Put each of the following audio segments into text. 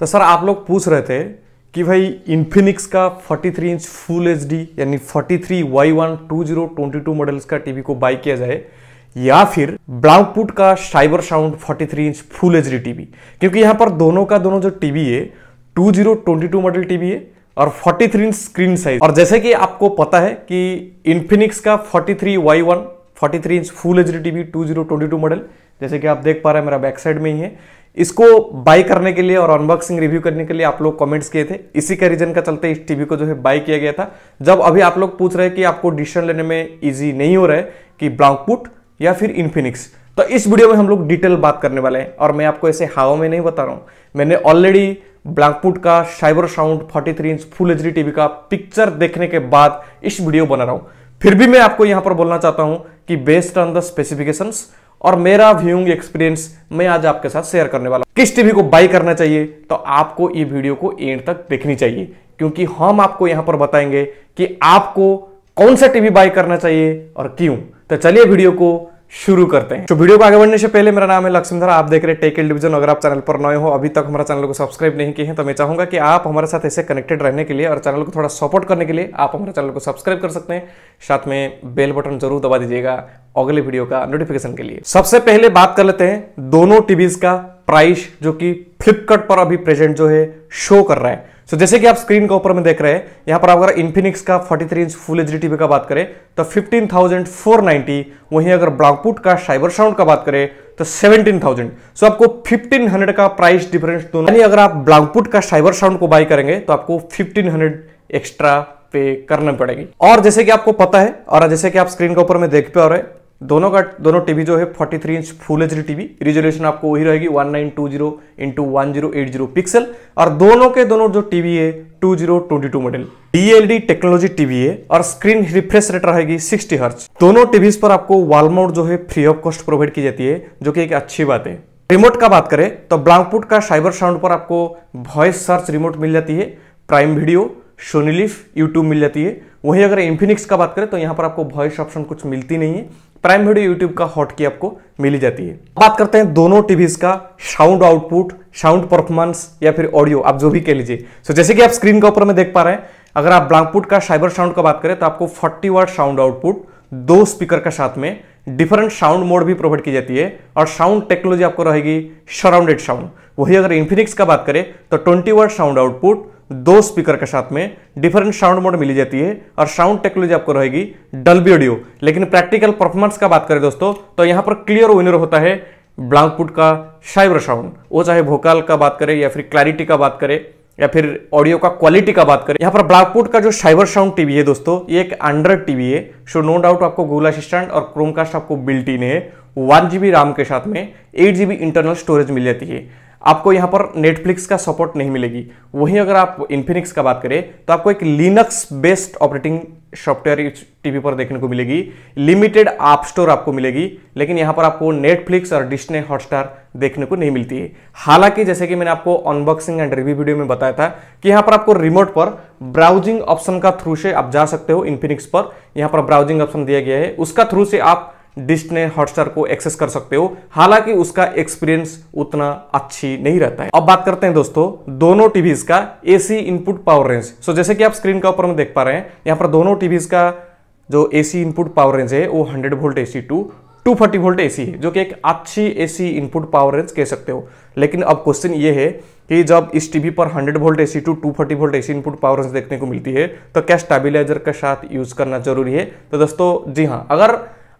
तो सर आप लोग पूछ रहे थे कि भाई इन्फिनिक्स का 43 इंच फुल एच यानी 43 Y one two zero twenty two models का टीवी को बाई किया जाए या फिर ब्लाउपुट का Cyber Sound 43 inch full H TV क्योंकि यहाँ पर दोनों का दोनों जो टीवी है two zero twenty two model TV है और 43 इंच स्क्रीन साइज और जैसे कि आपको पता है कि इन्फिनिक्स का 43 Y one forty inch full H D TV two zero twenty two model जैसे कि आप देख पा रहे हैं मेरा बैक साइड में ही है इसको बाय करने के लिए और अनबॉक्सिंग रिव्यू करने के लिए आप लोग कमेंट्स किए थे इसी का रीजन का चलते इस टीवी को जो है बाय किया गया था जब अभी आप लोग पूछ रहे हैं कि आपको डिसीजन लेने में इजी नहीं हो रहा है कि ब्लाउकपुट या फिर इन्फिनिक्स तो इस वीडियो में हम लोग डिटेल बात करने वाले हैं और मैं आपको ऐसे हावों में नहीं बता रहा हूँ मैंने ऑलरेडी ब्लैकपुट का Cyber Sound 43 inch full H TV का पिक्चर देखने के बाद इस वीडियो बना रहा हूँ फिर भी मैं आपको यहाँ पर बोलना चाहता हूँ कि बेस्ड ऑन द स्पेसिफिकेशंस और मेरा व्यूइंग एक्सपीरियंस मैं आज आपके साथ शेयर करने वाला किस टीवी को बाई करना चाहिए तो आपको ये वीडियो को एंड तक देखनी चाहिए क्योंकि हम आपको यहां पर बताएंगे कि आपको कौन सा टीवी बाई करना चाहिए और क्यों तो चलिए वीडियो को शुरू करते हैं तो वीडियो को आगे बढ़ने से पहले मेरा नाम है लक्ष्मीधर आप देख रहे टेक डिवीजन अगर आप चैनल पर नए हो अभी तक हमारा चैनल को सब्सक्राइब नहीं किए हैं तो मैं चाहूंगा कि आप हमारे साथ ऐसे कनेक्टेड रहने के लिए और चैनल को थोड़ा सपोर्ट करने के लिए आप हमारे चैनल को सब्सक्राइब कर सकते हैं साथ में बेल बटन जरूर दबा दीजिएगा अगले वीडियो का नोटिफिकेशन के लिए सबसे पहले बात कर लेते हैं दोनों टीवीज का प्राइस जो कि फ्लिपकार्ट पर अभी प्रेजेंट जो है शो कर रहा है सो so, जैसे कि आप स्क्रीन के ऊपर में देख रहे हैं यहां पर अगर इन्फिनिक्स का 43 इंच फुल एच टीवी का बात करें तो 15,490 वहीं अगर ब्लॉकपुट का साइबर साउंड का बात करें तो 17,000 सो so, आपको 1500 का प्राइस डिफरेंस दोनों यानी अगर आप ब्लॉकपुट का साइबर साउंड को बाई करेंगे तो आपको 1500 एक्स्ट्रा पे करना पड़ेगी और जैसे कि आपको पता है और जैसे कि आप स्क्रीन के ऊपर में देख पे और दोनों का दोनों टीवी जो है 43 inch full H D TV resolution आपको वही रहेगी 1920 nine two zero into one zero eight zero pixel और दोनों के दोनों जो टीवी है 2022 मॉडल डीएलडी टेक्नोलॉजी टीवी है और स्क्रीन रिफ्रेश रेट रहेगी 60 हर्च दोनों टीवीज पर आपको वॉलमोट जो है फ्री ऑफ कॉस्ट प्रोवाइड की जाती है जो कि एक अच्छी बात है रिमोट का बात करें तो ब्लांकपुट का साइबर साउंड पर आपको वॉइस सर्च रिमोट मिल जाती है प्राइम वीडियो सोनीलिफ यूट्यूब मिल जाती है वहीं अगर इन्फिनिक्स का बात करें तो यहाँ पर आपको वॉइस ऑप्शन कुछ मिलती नहीं है प्राइम वीडियो यूट्यूब का हॉट की आपको मिली जाती है बात करते हैं दोनों टीवीज का साउंड आउटपुट साउंड परफॉर्मेंस या फिर ऑडियो आप जो भी कह लीजिए सो जैसे कि आप स्क्रीन के ऊपर में देख पा रहे हैं अगर आप ब्लैकपुट का साइबर साउंड का बात करें तो आपको 40 वाट साउंड आउटपुट दो स्पीकर का साथ में डिफरेंट साउंड मोड भी प्रोवाइड की जाती है और साउंड टेक्नोलॉजी आपको रहेगी सराउंडेड साउंड वही अगर इन्फिनिक्स का बात करें तो 20 वर्ड साउंड आउटपुट दो स्पीकर के साथ में डिफरेंट साउंड मोड मिली जाती है और साउंड टेक्नोलॉजी आपको रहेगी डल्बी ऑडियो लेकिन प्रैक्टिकल परफॉर्मेंस का बात करें दोस्तों तो यहां पर क्लियर विनर होता है ब्लाउपुट का साइबर साउंड वो चाहे भोकाल का बात करें या फिर क्लैरिटी का बात करें या फिर ऑडियो का क्वालिटी का बात करें यहाँ पर ब्लैकपुट का जो साइबर साउंड टीवी है दोस्तों ये एक एंड्रॉइड टीवी है सो नो डाउट आपको गूगल असिस्टेंट और क्रोमकास्ट आपको बिल्ट इन है वन जीबी राम के साथ में एट जीबी इंटरनल स्टोरेज मिल जाती है आपको यहाँ पर नेटफ्लिक्स का सपोर्ट नहीं मिलेगी वहीं अगर आप इन्फिनिक्स का बात करें तो आपको एक Linux based operating software TV पर देखने को मिलेगी लिमिटेड ऐप स्टोर आपको मिलेगी लेकिन यहाँ पर आपको नेटफ्लिक्स और डिस्ने हॉटस्टार देखने को नहीं मिलती है हालांकि जैसे कि मैंने आपको अनबॉक्सिंग एंड रिव्यू वीडियो में बताया था कि यहाँ पर आपको रिमोट पर ब्राउजिंग ऑप्शन का थ्रू से आप जा सकते हो इन्फिनिक्स पर यहाँ पर ब्राउजिंग ऑप्शन दिया गया है उसका थ्रू से आप डिस्ने हॉटस्टार को एक्सेस कर सकते हो हालांकि उसका एक्सपीरियंस उतना अच्छी नहीं रहता है अब बात करते हैं दोस्तों दोनों टीवीज का AC input power range so जैसे कि आप स्क्रीन के ऊपर में देख पा रहे हैं यहां पर दोनों टीवीज का जो एसी इनपुट पावर रेंज है वो 100 volt AC to 240 volt AC है जो कि एक अच्छी सी इनपुट पावर रेंज कह सकते हो लेकिन अब क्वेश्चन ये है कि जब इस टीवी पर 100 volt AC to 240 volt AC input power range देखने को मिलती है तो क्या स्टेबिलाईजर के साथ यूज करना जरूरी है तो दोस्तों जी हाँ अगर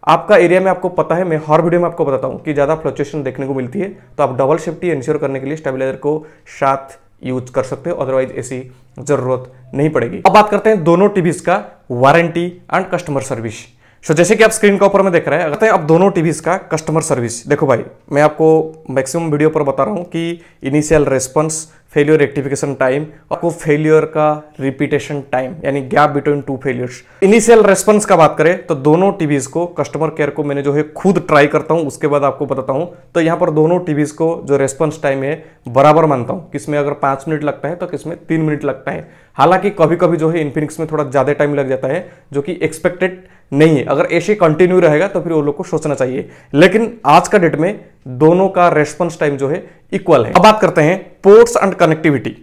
आपका एरिया में आपको पता है मैं हर वीडियो में आपको बताता हूँ कि ज़्यादा फ्लक्चुएशन देखने को मिलती है तो आप डबल सेफ्टी इंश्योर करने के लिए स्टेबिलाईजर को साथ यूज कर सकते हो अदरवाइज ऐसी जरूरत नहीं पड़ेगी अब बात करते हैं दोनों टीवीज का warranty and customer service so जैसे कि आप स्क्रीन के ऊपर में देख रहे हैं अगर तो आप दोनों टीवीज़ का कस्टमर सर्विस देखो भाई मैं आपको मैक्सिमम वीडियो पर बता रहा हूँ कि initial response failure rectification time आपको फेल्यूर का रिपीटेशन टाइम यानी gap between two failures initial response का बात करें तो दोनों टीवीज़ को कस्टमर केयर को मैंने जो है खुद ट्राई करता हूँ उसके बाद आपको बताता हूँ तो यहाँ पर दोनों टीवीज़ को जो रेस्पॉन्स टाइम है बराबर मानता हूँ किसमें अगर पाँच मिनट लगता है तो किसमें तीन मिनट लगता है हालांकि कभी कभी जो है इन्फिनिक्स में थोड़ा ज़्यादा टाइम लग जाता है जो कि एक्सपेक्टेड नहीं है अगर ऐसे कंटिन्यू रहेगा तो फिर वो लोग को सोचना चाहिए लेकिन आज का डेट में दोनों का रेस्पॉन्स टाइम जो है इक्वल है अब बात करते हैं पोर्ट्स एंड कनेक्टिविटी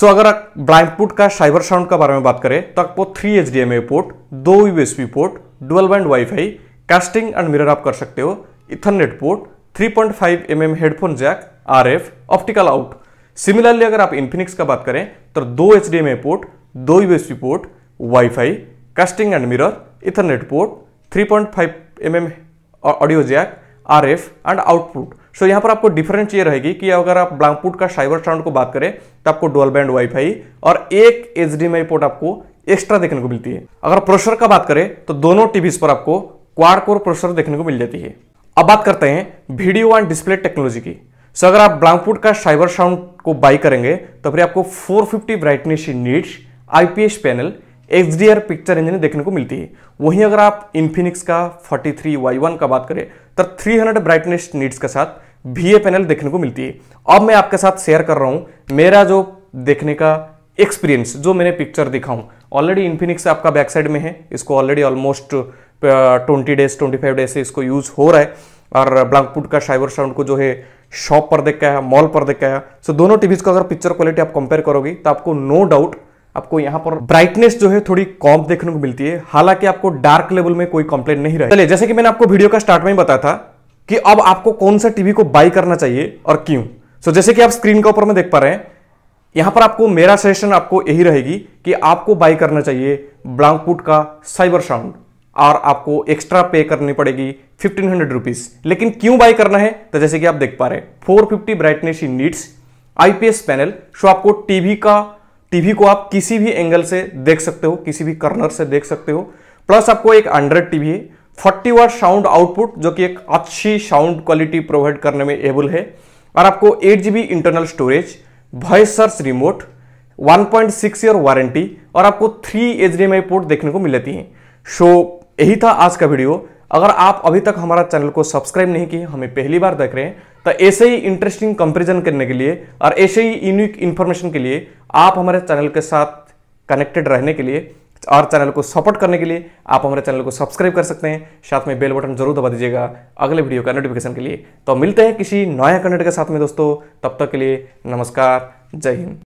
सो अगर आप ब्लाइमपुट का साइबर साउंड के बारे में बात करें तो आपको थ्री एच पोर्ट दो USB port dual band WiFi casting and mirror आप कर सकते हो Ethernet port 3.5 point mm headphone jack or optical out similarly अगर आप इन्फिनिक्स का बात करें तो दो एच पोर्ट दो USB port WiFi casting and mirror Ethernet port, 3.5 mm audio jack or and output so यहाँ पर आपको डिफरेंस ये रहेगी कि अगर आप ब्लैंकपुट का साइबर साउंड को बात करें तो आपको डोल बैंड वाईफाई और एक एच पोर्ट आपको एक्स्ट्रा देखने को मिलती है अगर प्रोसेसर का बात करें तो दोनों टीवीज पर आपको क्वार कोर प्रोसेसर देखने को मिल जाती है अब बात करते हैं वीडियो एंड डिस्प्ले टेक्नोलॉजी की सो अगर आप ब्लैंकपुट का साइबर साउंड को बाई करेंगे तो फिर आपको four fifty brightness nits IPS panel X picture engine देखने को मिलती है वहीं अगर आप इन्फिनिक्स का 43Y1 का बात करें तो 300 ब्राइटनेस नीड्स के साथ वी पैनल देखने को मिलती है अब मैं आपके साथ शेयर कर रहा हूँ मेरा जो देखने का एक्सपीरियंस जो मैंने पिक्चर दिखा हूँ ऑलरेडी इन्फिनिक्स आपका बैक साइड में है इसको already almost twenty days twenty five days से इसको यूज हो रहा है और ब्लैकपुट का शाइबर साउंड को जो है शॉप पर देखा है मॉल पर देखा है सो दोनों टीवीज का अगर पिक्चर क्वालिटी आप कंपेयर करोगे तो आपको नो डाउट आपको यहाँ पर ब्राइटनेस जो है थोड़ी कॉम देखने को मिलती है हालांकि आपको डार्क लेवल में कोई कंप्लेन नहीं रहा चलिए जैसे कि मैंने आपको वीडियो का स्टार्ट में ही बताया था कि अब आपको कौन सा टीवी को बाय करना चाहिए और क्यों सो so, जैसे कि आप स्क्रीन के ऊपर में देख पा रहे हैं यहां पर आपको मेरा सजेशन आपको यही रहेगी कि आपको बाई करना चाहिए ब्लांकपुट का साइबर साउंड और आपको एक्स्ट्रा पे करनी पड़ेगी फिफ्टीन हंड्रेड लेकिन क्यों बाई करना है तो जैसे कि आप देख पा रहे हैं four brightness in nits IPS panel so आपको टीवी का टीवी को आप किसी भी एंगल से देख सकते हो किसी भी कर्नर से देख सकते हो प्लस आपको एक अंड्रेड टीवी है फोर्टी वाट साउंड आउटपुट जो कि एक अच्छी साउंड क्वालिटी प्रोवाइड करने में एबल है और आपको eight G internal storage voice search remote 1.6 point year warranty और आपको थ्री एच पोर्ट देखने को मिलती हैं सो यही था आज का वीडियो अगर आप अभी तक हमारा चैनल को सब्सक्राइब नहीं किए हमें पहली बार देख रहे हैं तो ऐसे ही इंटरेस्टिंग कंपेरिजन करने के लिए और ऐसे ही यूनिक इन्फॉर्मेशन के लिए आप हमारे चैनल के साथ कनेक्टेड रहने के लिए और चैनल को सपोर्ट करने के लिए आप हमारे चैनल को सब्सक्राइब कर सकते हैं साथ में बेल बटन जरूर दबा दीजिएगा अगले वीडियो का नोटिफिकेशन के लिए तो मिलते हैं किसी नया कंटेंट के साथ में दोस्तों तब तक के लिए नमस्कार जय हिंद